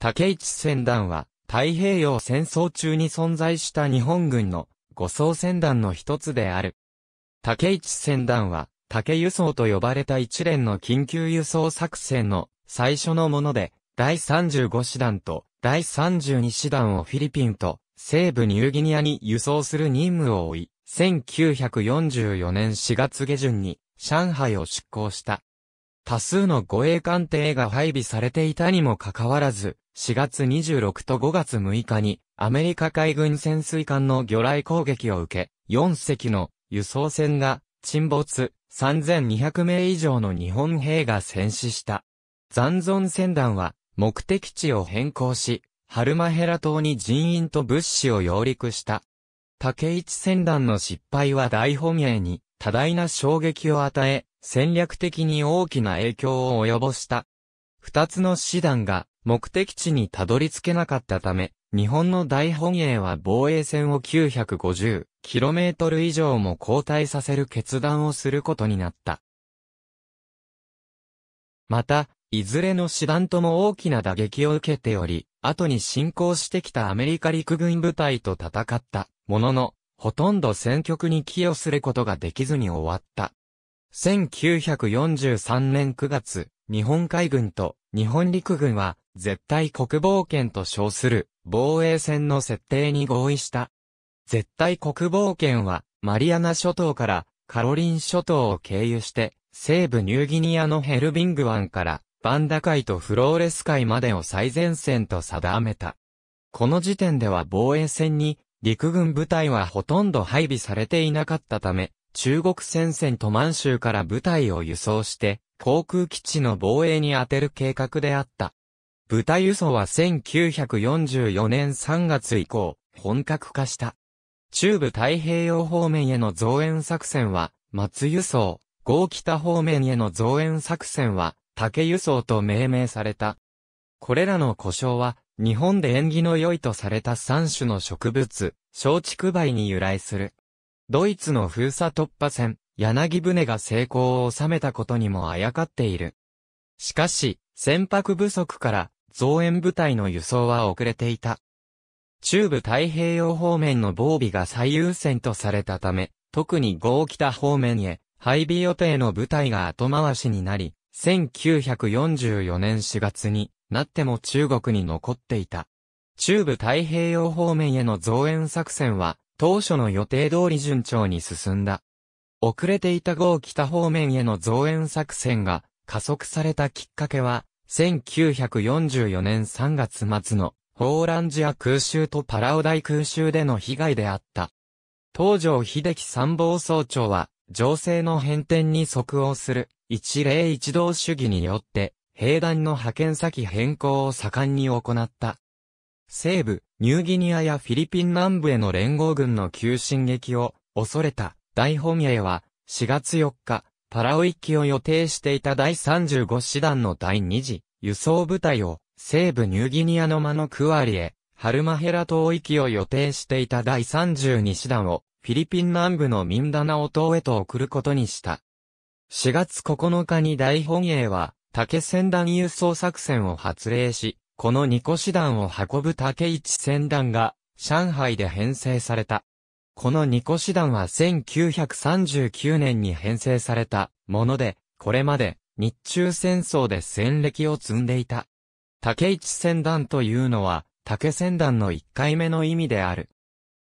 竹市船団は、太平洋戦争中に存在した日本軍の護送船団の一つである。竹市船団は、竹輸送と呼ばれた一連の緊急輸送作戦の最初のもので、第35師団と第32師団をフィリピンと西部ニューギニアに輸送する任務を負い、1944年4月下旬に上海を出港した。多数の護衛艦艇が配備されていたにもかかわらず、4月26と5月6日に、アメリカ海軍潜水艦の魚雷攻撃を受け、4隻の輸送船が沈没、3200名以上の日本兵が戦死した。残存船団は、目的地を変更し、ハルマヘラ島に人員と物資を揚陸した。竹市船団の失敗は大本営に多大な衝撃を与え、戦略的に大きな影響を及ぼした。二つの師団が目的地にたどり着けなかったため、日本の大本営は防衛線を 950km 以上も後退させる決断をすることになった。また、いずれの師団とも大きな打撃を受けており、後に侵攻してきたアメリカ陸軍部隊と戦ったものの、ほとんど戦局に寄与することができずに終わった。1943年9月、日本海軍と日本陸軍は絶対国防圏と称する防衛線の設定に合意した。絶対国防圏はマリアナ諸島からカロリン諸島を経由して西部ニューギニアのヘルビング湾からバンダ海とフローレス海までを最前線と定めた。この時点では防衛線に陸軍部隊はほとんど配備されていなかったため、中国戦線と満州から部隊を輸送して、航空基地の防衛に充てる計画であった。部隊輸送は1944年3月以降、本格化した。中部太平洋方面への増援作戦は、松輸送、豪北方面への増援作戦は、竹輸送と命名された。これらの故障は、日本で縁起の良いとされた3種の植物、松竹梅に由来する。ドイツの封鎖突破戦、柳船が成功を収めたことにもあやかっている。しかし、船舶不足から増援部隊の輸送は遅れていた。中部太平洋方面の防備が最優先とされたため、特に豪北方面へ配備予定の部隊が後回しになり、1944年4月になっても中国に残っていた。中部太平洋方面への増援作戦は当初の予定通り順調に進んだ。遅れていた号北方面への増援作戦が加速されたきっかけは、1944年3月末のホーランジア空襲とパラオ大空襲での被害であった。東条秀樹参謀総長は、情勢の変転に即応する一例一同主義によって、兵団の派遣先変更を盛んに行った。西部、ニューギニアやフィリピン南部への連合軍の急進撃を恐れた大本営は4月4日、パラオ行きを予定していた第35師団の第2次輸送部隊を西部ニューギニアのマノクワリへ、ハルマヘラ島域を予定していた第32師団をフィリピン南部のミンダナオ島へと送ることにした。4月9日に大本営は竹船団輸送作戦を発令し、この2個師団を運ぶ竹一船団が上海で編成された。この二個師団は1939年に編成されたもので、これまで日中戦争で戦歴を積んでいた。竹市戦団というのは竹戦団の1回目の意味である。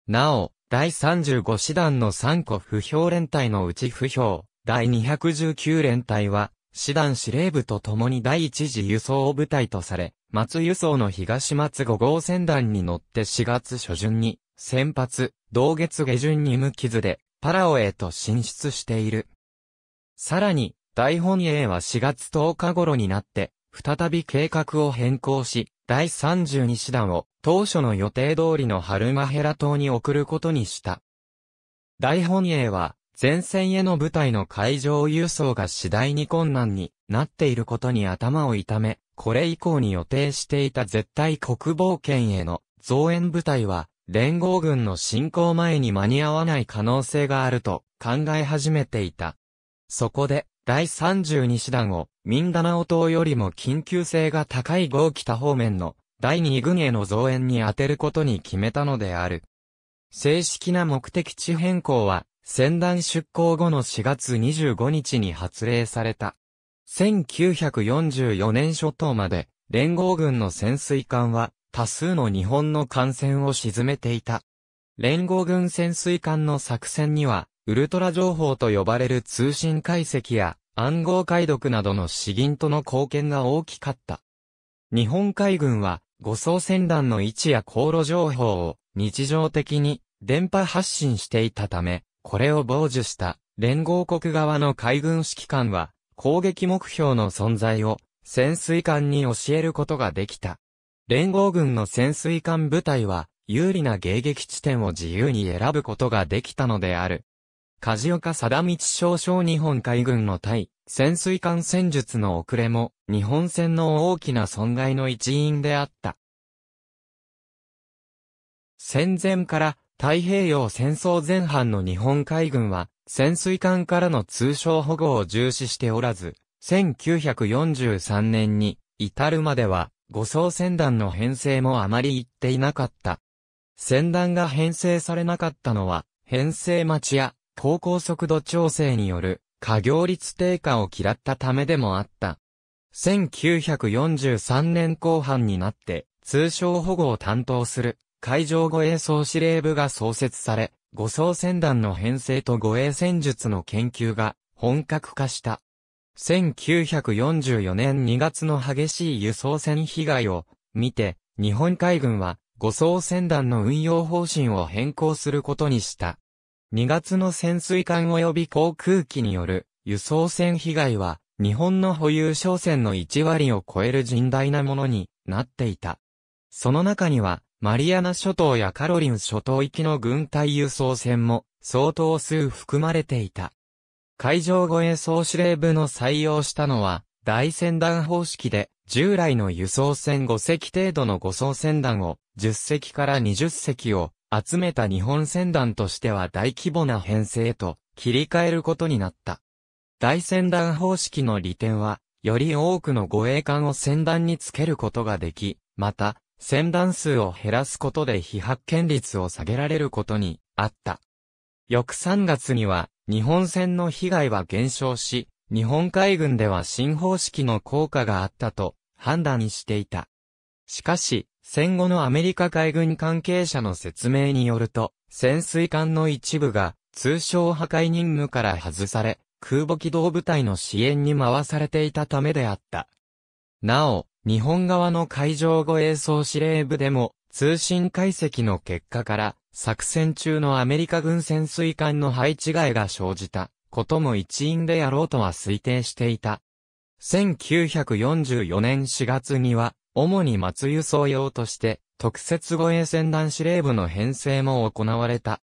なお、第35師団の3個不評連隊のうち不評、第219連隊は、師団司令部と共に第一次輸送を部隊とされ、松輸送の東松5号船団に乗って4月初旬に先発、同月下旬に無傷で、パラオへと進出している。さらに、大本営は4月10日頃になって、再び計画を変更し、第32師団を当初の予定通りのハルマヘラ島に送ることにした。大本営は前線への部隊の海上輸送が次第に困難になっていることに頭を痛め、これ以降に予定していた絶対国防圏への増援部隊は連合軍の侵攻前に間に合わない可能性があると考え始めていた。そこで、第32師団を、ミンダナオ島よりも緊急性が高い号北方面の第2軍への増援に当てることに決めたのである。正式な目的地変更は、戦団出港後の4月25日に発令された。1944年初頭まで、連合軍の潜水艦は、多数の日本の艦船を沈めていた。連合軍潜水艦の作戦には、ウルトラ情報と呼ばれる通信解析や暗号解読などの詩吟との貢献が大きかった。日本海軍は、護送船団の位置や航路情報を日常的に電波発信していたため、これを傍受した連合国側の海軍指揮官は、攻撃目標の存在を潜水艦に教えることができた。連合軍の潜水艦部隊は、有利な迎撃地点を自由に選ぶことができたのである。梶岡貞チ少将日本海軍の対、潜水艦戦術の遅れも、日本戦の大きな損害の一因であった。戦前から、太平洋戦争前半の日本海軍は、潜水艦からの通称保護を重視しておらず、1943年に至るまでは護送船団の編成もあまり行っていなかった。船団が編成されなかったのは、編成待ちや高高速度調整による過業率低下を嫌ったためでもあった。1943年後半になって、通商保護を担当する海上護衛総司令部が創設され、護送船団の編成と護衛戦術の研究が本格化した。1944年2月の激しい輸送船被害を見て、日本海軍は護送船団の運用方針を変更することにした。2月の潜水艦及び航空機による輸送船被害は、日本の保有商船の1割を超える甚大なものになっていた。その中には、マリアナ諸島やカロリン諸島行きの軍隊輸送船も相当数含まれていた。海上護衛総司令部の採用したのは、大船団方式で、従来の輸送船5隻程度の護送船団を、10隻から20隻を集めた日本船団としては大規模な編成と切り替えることになった。大船団方式の利点は、より多くの護衛艦を船団につけることができ、また、船団数を減らすことで非発見率を下げられることにあった。翌3月には、日本船の被害は減少し、日本海軍では新方式の効果があったと判断していた。しかし、戦後のアメリカ海軍関係者の説明によると、潜水艦の一部が通称破壊任務から外され、空母機動部隊の支援に回されていたためであった。なお、日本側の海上護衛総司令部でも、通信解析の結果から、作戦中のアメリカ軍潜水艦の配置替えが生じたことも一因であろうとは推定していた。1944年4月には、主に松輸送用として、特設護衛船団司令部の編成も行われた。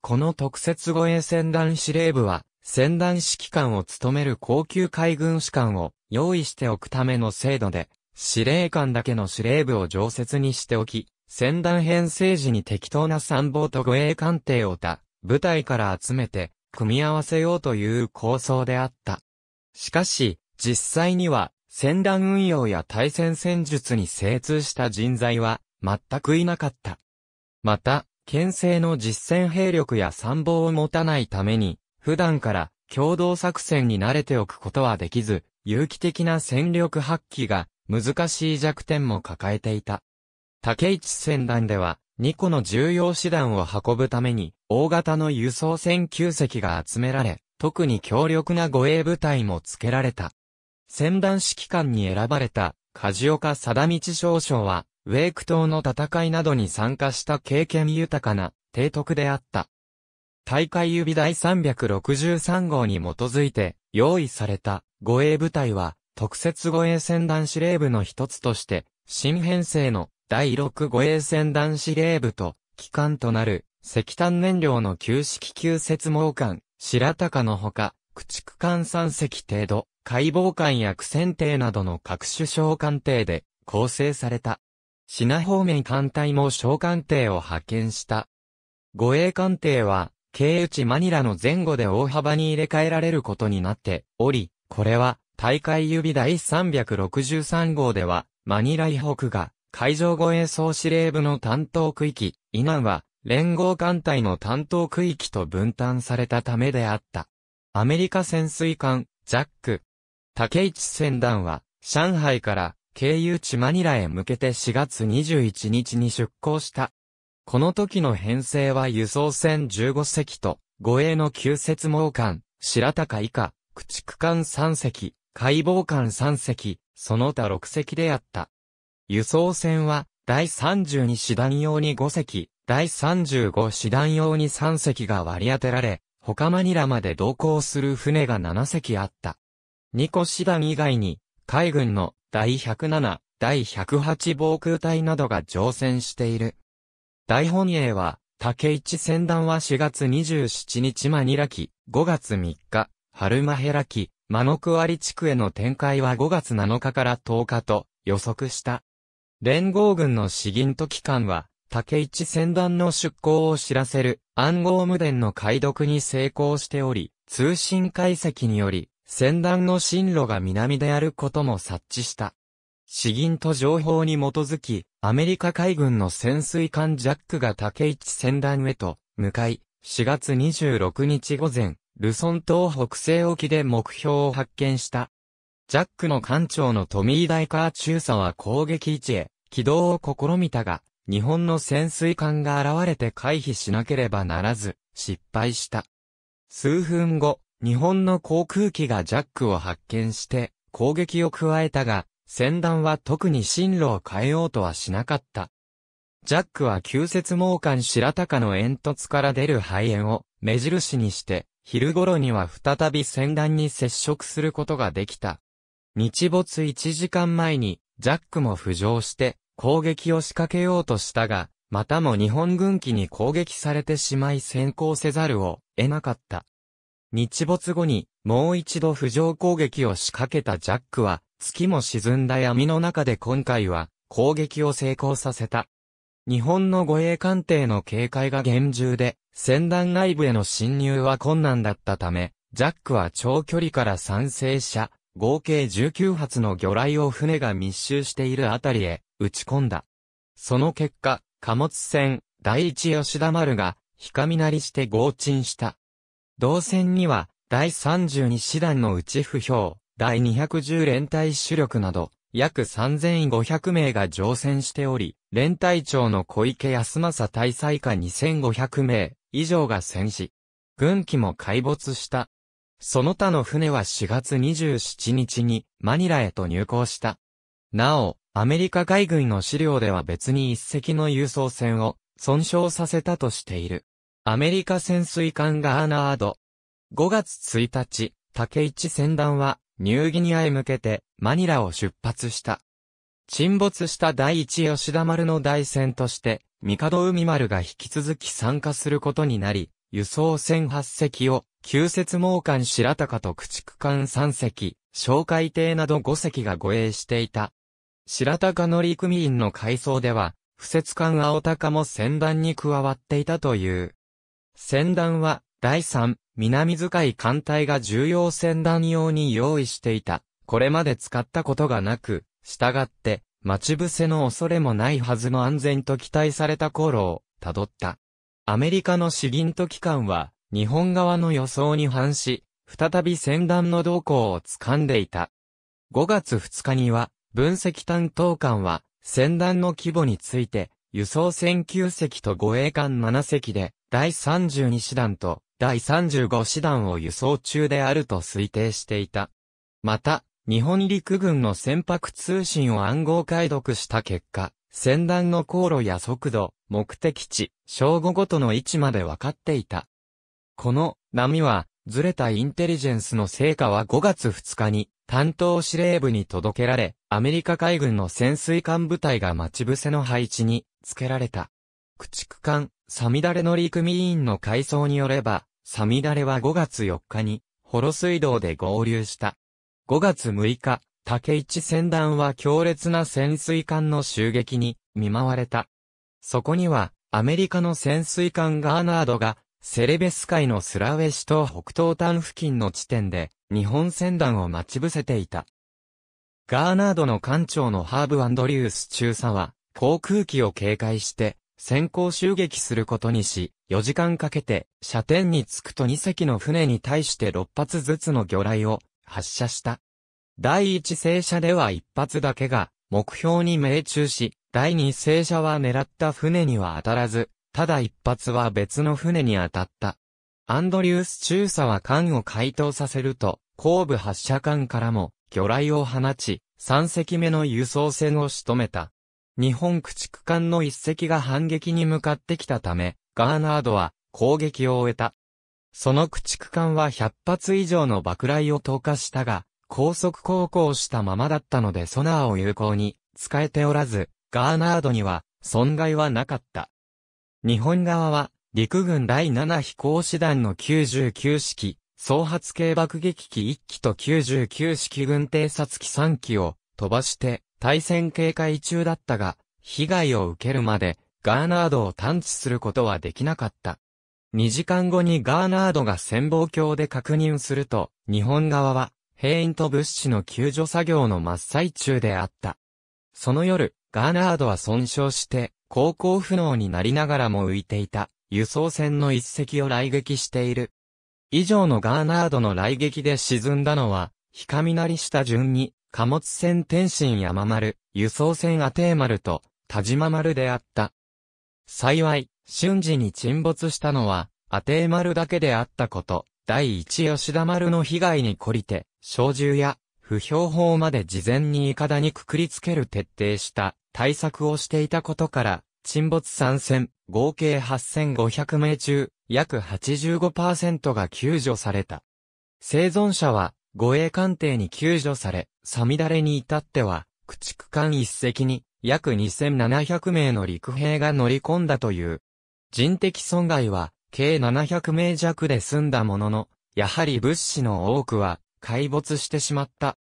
この特設護衛船団司令部は、船団指揮官を務める高級海軍士官を用意しておくための制度で、司令官だけの司令部を常設にしておき、戦団編成時に適当な参謀と護衛艦艇を他、部隊から集めて、組み合わせようという構想であった。しかし、実際には、戦団運用や対戦戦術に精通した人材は、全くいなかった。また、県政の実戦兵力や参謀を持たないために、普段から共同作戦に慣れておくことはできず、有機的な戦力発揮が難しい弱点も抱えていた。竹市船団では、2個の重要師団を運ぶために、大型の輸送船9隻が集められ、特に強力な護衛部隊も付けられた。船団指揮官に選ばれた、梶岡貞道少将は、ウェーク島の戦いなどに参加した経験豊かな、提督であった。大会指第363号に基づいて、用意された、護衛部隊は、特設護衛船団司令部の一つとして、新編成の第6護衛船団司令部と、機関となる、石炭燃料の旧式旧設網艦、白鷹のほか、駆逐艦三隻程度、解剖艦や苦戦艇などの各種小艦艇で構成された。品方面艦隊も小艦艇を派遣した。護衛艦艇は、経由地マニラの前後で大幅に入れ替えられることになっており、これは、大会指第363号では、マニラ以北が、海上護衛総司令部の担当区域、以南は、連合艦隊の担当区域と分担されたためであった。アメリカ潜水艦、ジャック。竹市船団は、上海から経由地マニラへ向けて4月21日に出港した。この時の編成は輸送船15隻と、護衛の旧設網艦、白鷹以下、駆逐艦3隻、解剖艦3隻、その他6隻であった。輸送船は、第32師団用に5隻、第35師団用に3隻が割り当てられ、他マニラまで同行する船が7隻あった。ニ個師団以外に、海軍の第107、第108防空隊などが乗船している。大本営は、竹市船団は4月27日マニラ期、5月3日、春マヘラ期、マノクワリ地区への展開は5月7日から10日と予測した。連合軍の詩吟と機関は、竹市船団の出港を知らせる暗号無電の解読に成功しており、通信解析により、船団の進路が南であることも察知した。詩吟と情報に基づき、アメリカ海軍の潜水艦ジャックが竹市船団へと向かい、4月26日午前、ルソン島北西沖で目標を発見した。ジャックの艦長のトミー・ダイカー中佐は攻撃位置へ、軌道を試みたが、日本の潜水艦が現れて回避しなければならず、失敗した。数分後、日本の航空機がジャックを発見して、攻撃を加えたが、船団は特に進路を変えようとはしなかった。ジャックは急接猛艦白鷹の煙突から出る肺炎を目印にして、昼頃には再び船団に接触することができた。日没1時間前に、ジャックも浮上して、攻撃を仕掛けようとしたが、またも日本軍機に攻撃されてしまい先行せざるを得なかった。日没後に、もう一度浮上攻撃を仕掛けたジャックは、月も沈んだ闇の中で今回は、攻撃を成功させた。日本の護衛艦艇の警戒が厳重で、船団内部への侵入は困難だったため、ジャックは長距離から賛成者、合計19発の魚雷を船が密集しているあたりへ撃ち込んだ。その結果、貨物船、第一吉田丸が、ひかみなりして合沈した。同船には、第32師団のうち不評、第210連隊主力など、約3500名が乗船しており、連隊長の小池康政大佐以下2500名以上が戦死。軍機も壊没した。その他の船は4月27日にマニラへと入港した。なお、アメリカ海軍の資料では別に一隻の輸送船を損傷させたとしている。アメリカ潜水艦ガーナード。5月1日、竹一船団はニューギニアへ向けてマニラを出発した。沈没した第一吉田丸の大船として、角海丸が引き続き参加することになり、輸送船8隻を、旧設猛艦白鷹と駆逐艦3隻、哨戒艇など5隻が護衛していた。白鷹乗組員の改装では、不設艦青鷹も船団に加わっていたという。船団は、第3、南使い艦隊が重要船団用に用意していた。これまで使ったことがなく、従って、待ち伏せの恐れもないはずの安全と期待された航路を、どった。アメリカの資銀と機関は、日本側の予想に反し、再び戦団の動向を掴んでいた。5月2日には、分析担当官は、戦団の規模について、輸送船9隻と護衛艦7隻で、第32師団と第35師団を輸送中であると推定していた。また、日本陸軍の船舶通信を暗号解読した結果、先端の航路や速度、目的地、正午ごとの位置まで分かっていた。この波は、ずれたインテリジェンスの成果は5月2日に担当司令部に届けられ、アメリカ海軍の潜水艦部隊が待ち伏せの配置に付けられた。駆逐艦、サミダレ乗組委員の回想によれば、サミダレは5月4日に、ホロ水道で合流した。5月6日、竹市船団は強烈な潜水艦の襲撃に見舞われた。そこには、アメリカの潜水艦ガーナードが、セレベス海のスラウェシ島北東端付近の地点で、日本船団を待ち伏せていた。ガーナードの艦長のハーブ・アンドリュース中佐は、航空機を警戒して、先行襲撃することにし、4時間かけて、射点に着くと2隻の船に対して6発ずつの魚雷を発射した。第一正射では一発だけが目標に命中し、第二正射は狙った船には当たらず、ただ一発は別の船に当たった。アンドリュース中佐は艦を解凍させると、後部発射艦からも魚雷を放ち、3隻目の輸送船を仕留めた。日本駆逐艦の1隻が反撃に向かってきたため、ガーナードは攻撃を終えた。その駆逐艦は100発以上の爆雷を投下したが、高速航行したままだったのでソナーを有効に使えておらず、ガーナードには損害はなかった。日本側は陸軍第7飛行士団の99式、総発系爆撃機1機と99式軍偵察機3機を飛ばして対戦警戒中だったが、被害を受けるまでガーナードを探知することはできなかった。2時間後にガーナードが潜望鏡で確認すると、日本側は兵員と物資の救助作業の真っ最中であった。その夜、ガーナードは損傷して、航行不能になりながらも浮いていた、輸送船の一隻を来撃している。以上のガーナードの来撃で沈んだのは、ひかみなりした順に、貨物船天津山丸、輸送船アテー丸と、田島丸であった。幸い、瞬時に沈没したのは、アテー丸だけであったこと、第一吉田丸の被害に懲りて、小銃や不評法まで事前にいかだにくくりつける徹底した対策をしていたことから、沈没参戦、合計8500名中、約85%が救助された。生存者は、護衛艦艇に救助され、さみだれに至っては、駆逐艦一隻に、約2700名の陸兵が乗り込んだという。人的損害は、計700名弱で済んだものの、やはり物資の多くは、壊没してしまった。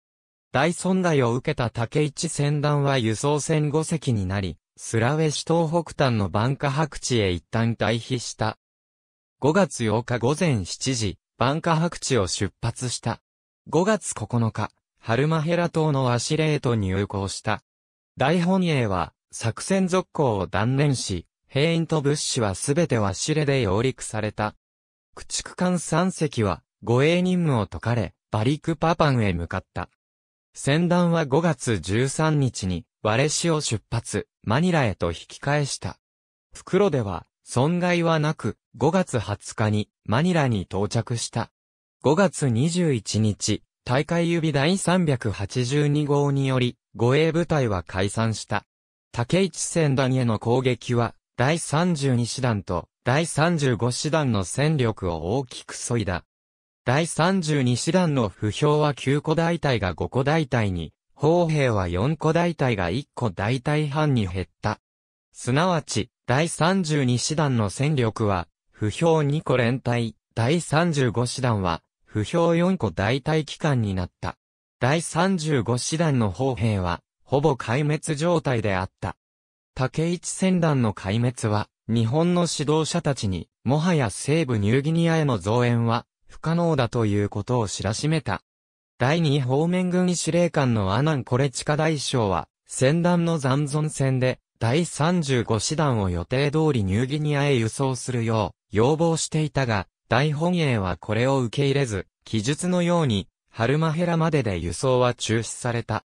大損害を受けた竹市船団は輸送船5隻になり、スラウェシ東北端のバンカ白地へ一旦退避した。5月8日午前7時、バンカ白地を出発した。5月9日、ハルマヘラ島のアシレートに入港した。大本営は、作戦続行を断念し、兵員と物資はすべてワシレで揚陸された。駆逐艦3隻は、護衛任務を解かれ、バリクパパンへ向かった。船団は5月13日に、ワレシを出発、マニラへと引き返した。袋では、損害はなく、5月20日に、マニラに到着した。5月21日、大会指第382号により、護衛部隊は解散した。竹市船団への攻撃は、第32師団と、第35師団の戦力を大きく削いだ。第32師団の不評は9個大隊が5個大隊に、砲兵は4個大隊が1個大隊半に減った。すなわち、第32師団の戦力は、不評2個連隊、第35師団は、不評4個大隊機関になった。第35師団の砲兵は、ほぼ壊滅状態であった。竹一戦団の壊滅は、日本の指導者たちに、もはや西部ニューギニアへの増援は、不可能だということを知らしめた。第2方面軍司令官のアナン・コレチカ大将は、戦団の残存戦で、第35師団を予定通りニューギニアへ輸送するよう、要望していたが、大本営はこれを受け入れず、記述のように、ハルマヘラまでで輸送は中止された。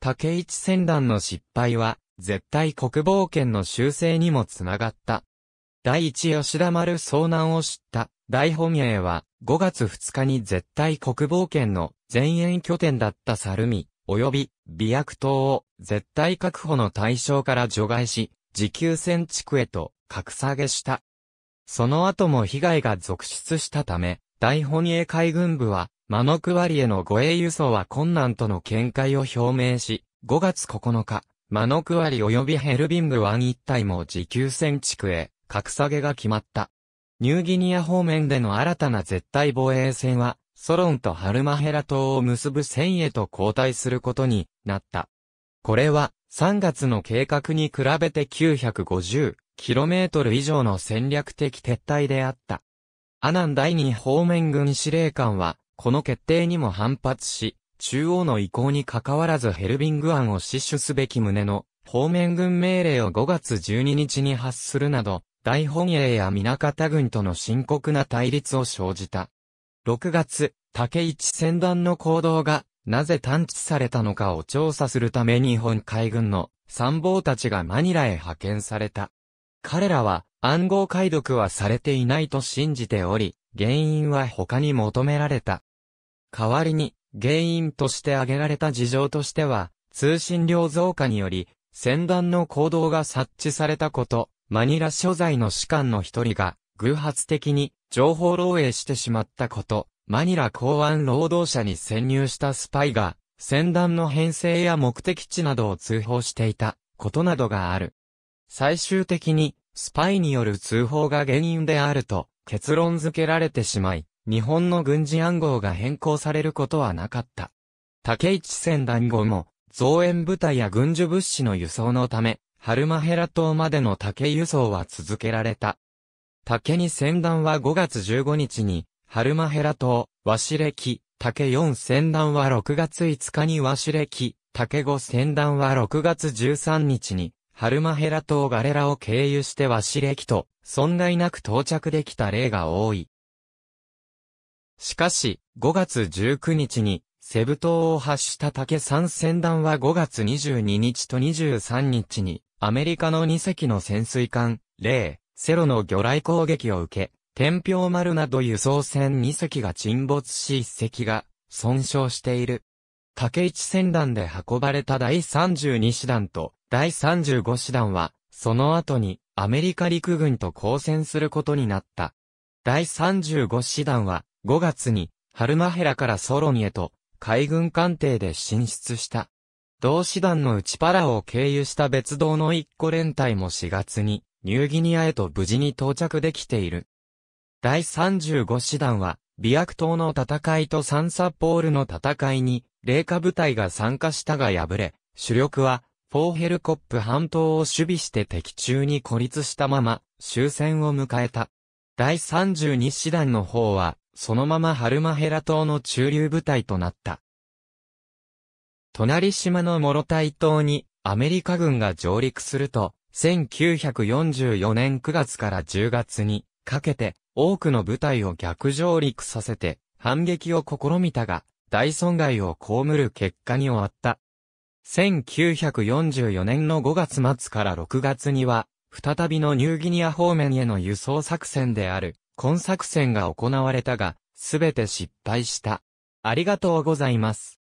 竹一戦団の失敗は、絶対国防圏の修正にもつながった。第一吉田丸遭難を知った大本営は5月2日に絶対国防圏の前沿拠点だったサルミ、及び美薬島を絶対確保の対象から除外し、自給戦地区へと格下げした。その後も被害が続出したため、大本営海軍部は、マノクワリへの護衛輸送は困難との見解を表明し、5月9日、マノクワリ及びヘルビング湾一帯も自給戦地区へ格下げが決まった。ニューギニア方面での新たな絶対防衛線は、ソロンとハルマヘラ島を結ぶ線へと交代することになった。これは、3月の計画に比べて 950km 以上の戦略的撤退であった。アナン第二方面軍司令官は、この決定にも反発し、中央の意向に関わらずヘルビング案を死守すべき旨の方面軍命令を5月12日に発するなど、大本営や南方軍との深刻な対立を生じた。6月、竹市船団の行動が、なぜ探知されたのかを調査するため日本海軍の参謀たちがマニラへ派遣された。彼らは暗号解読はされていないと信じており、原因は他に求められた。代わりに、原因として挙げられた事情としては、通信量増加により、船団の行動が察知されたこと、マニラ所在の士官の一人が、偶発的に情報漏洩してしまったこと、マニラ港湾労働者に潜入したスパイが、船団の編成や目的地などを通報していたことなどがある。最終的に、スパイによる通報が原因であると結論付けられてしまい、日本の軍事暗号が変更されることはなかった。竹市船団後も、増援部隊や軍需物資の輸送のため、ハルマヘラ島までの竹輸送は続けられた。竹に船団は5月15日に、ハルマヘラ島、ワシレキ、竹4船団は6月5日にワシレキ、竹5船団は6月13日に、ハルマヘラ島ガレラを経由してワシレキと、損害なく到着できた例が多い。しかし、5月19日に、セブ島を発した竹3船団は5月22日と23日に、アメリカの2隻の潜水艦、レー、セロの魚雷攻撃を受け、天平丸など輸送船2隻が沈没し1隻が損傷している。竹一船団で運ばれた第32師団と第35師団は、その後にアメリカ陸軍と交戦することになった。第35師団は5月にハルマヘラからソロンへと海軍艦艇で進出した。同志団の内パラを経由した別道の一個連隊も4月に、ニューギニアへと無事に到着できている。第35師団は、ビアク島の戦いとサンサポールの戦いに、霊下部隊が参加したが敗れ、主力は、フォーヘルコップ半島を守備して敵中に孤立したまま、終戦を迎えた。第32師団の方は、そのままハルマヘラ島の中流部隊となった。隣島のモロタイ島にアメリカ軍が上陸すると、1944年9月から10月にかけて多くの部隊を逆上陸させて反撃を試みたが、大損害を被る結果に終わった。1944年の5月末から6月には、再びのニューギニア方面への輸送作戦である、今作戦が行われたが、すべて失敗した。ありがとうございます。